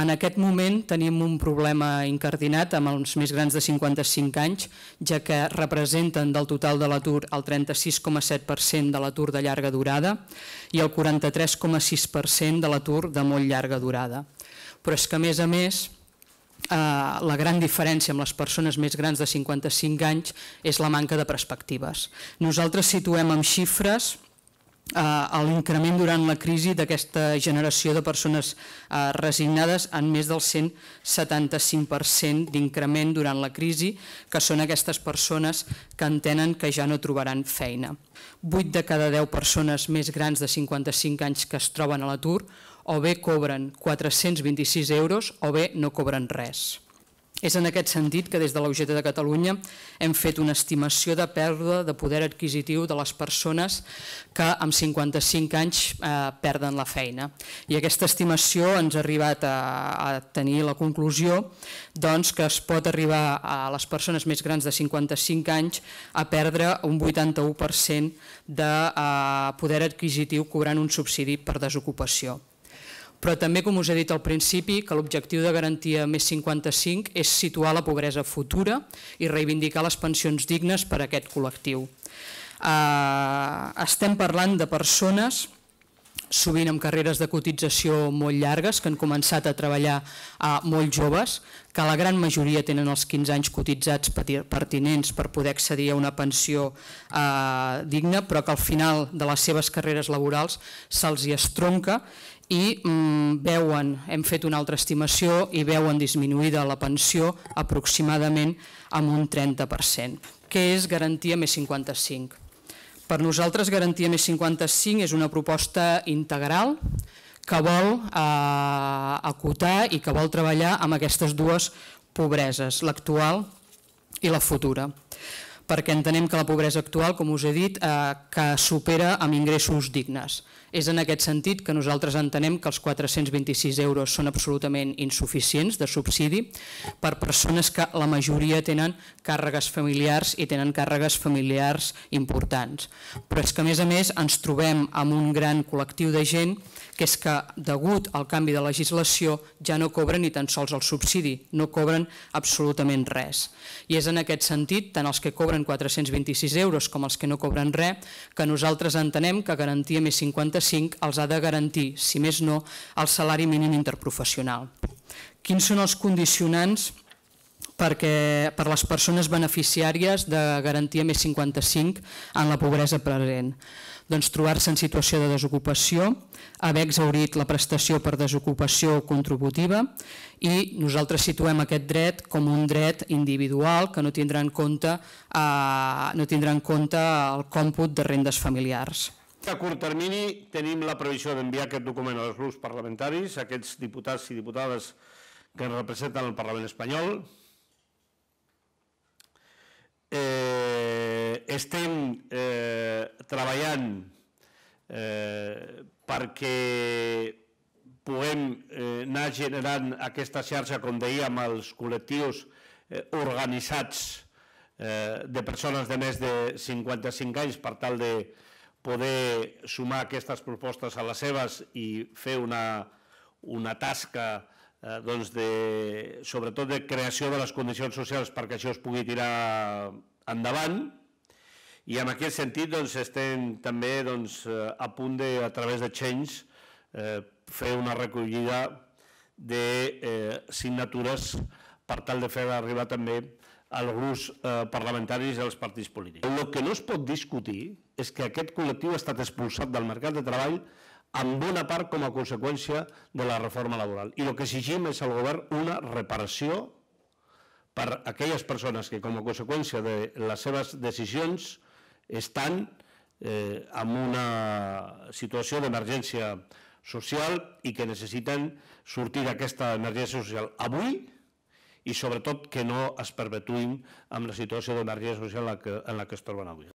en aquest moment tenim un problema incardinat amb els més grans de 55 anys, ja que representen del total de l'atur el 36,7% de l'atur de llarga durada i el 43,6% de l'atur de molt llarga durada. Però és que, a més a més, eh, la gran diferència amb les persones més grans de 55 anys és la manca de perspectives. Nosaltres situem amb xifres Eh, a l'increment durant la crisi d'aquesta generació de persones eh, resignades en més del 175% d'increment durant la crisi, que són aquestes persones que entenen que ja no trobaran feina. 8 de cada 10 persones més grans de 55 anys que es troben a l'atur o bé cobren 426 euros o bé no cobren res. És en aquest sentit que des de l'UGT de Catalunya hem fet una estimació de pèrdua de poder adquisitiu de les persones que amb 55 anys eh, perden la feina. I aquesta estimació ens ha arribat a, a tenir la conclusió doncs, que es pot arribar a les persones més grans de 55 anys a perdre un 81% de eh, poder adquisitiu cobrant un subsidi per desocupació però també, com us he dit al principi, que l'objectiu de garantia més 55 és situar la pobresa futura i reivindicar les pensions dignes per a aquest col·lectiu. Eh, estem parlant de persones sovint amb carreres de cotització molt llargues, que han començat a treballar eh, molt joves, que la gran majoria tenen els 15 anys cotitzats pertinents per poder accedir a una pensió eh, digna, però que al final de les seves carreres laborals se'ls hi estronca i mm, veuen, hem fet una altra estimació i veuen disminuïda la pensió aproximadament amb un 30%, que és garantia més 55. Per nosaltres garantia més 55 és una proposta integral que vol eh, acotar i que vol treballar amb aquestes dues pobreses, l'actual i la futura perquè entenem que la pobresa actual, com us he dit, eh, que supera amb ingressos dignes. És en aquest sentit que nosaltres entenem que els 426 euros són absolutament insuficients de subsidi per persones que la majoria tenen càrregues familiars i tenen càrregues familiars importants. Però és que a més a més ens trobem amb un gran col·lectiu de gent que és que, degut al canvi de legislació, ja no cobren ni tan sols el subsidi, no cobren absolutament res. I és en aquest sentit, tant els que cobren cobren 426 euros com els que no cobren res, que nosaltres entenem que garantia més 55 els ha de garantir, si més no, el salari mínim interprofessional. Quins són els condicionants perquè, per les persones beneficiàries de garantia més 55 en la pobresa present. Doncs trobar-se en situació de desocupació, haver exaurit la prestació per desocupació contributiva i nosaltres situem aquest dret com un dret individual que no tindrà en compte, eh, no tindrà en compte el còmput de rendes familiars. A curt termini tenim la previsió d'enviar aquest document als grups parlamentaris, a aquests diputats i diputades que representen el Parlament espanyol, Estem eh, treballant eh, perquè puguem eh, anar generant aquesta xarxa, com dèiem, els col·lectius eh, organitzats eh, de persones de més de 55 anys per tal de poder sumar aquestes propostes a les seves i fer una, una tasca eh, doncs de, sobretot de creació de les condicions socials perquè això es pugui tirar endavant i en aquest sentit doncs, estem també doncs, eh, a punt de, a través de Change, eh, fer una recollida de eh, signatures per tal de fer arribar també als grups eh, parlamentaris i als partits polítics. El que no es pot discutir és que aquest col·lectiu ha estat expulsat del mercat de treball en bona part com a conseqüència de la reforma laboral. I el que exigim és al govern una reparació per a aquelles persones que com a conseqüència de les seves decisions estan eh, en una situació d'emergència social i que necessiten sortir d'aquesta emergència social avui i sobretot que no es perpetuïn amb la situació d'emergència social en la, que, en la que es troben avui.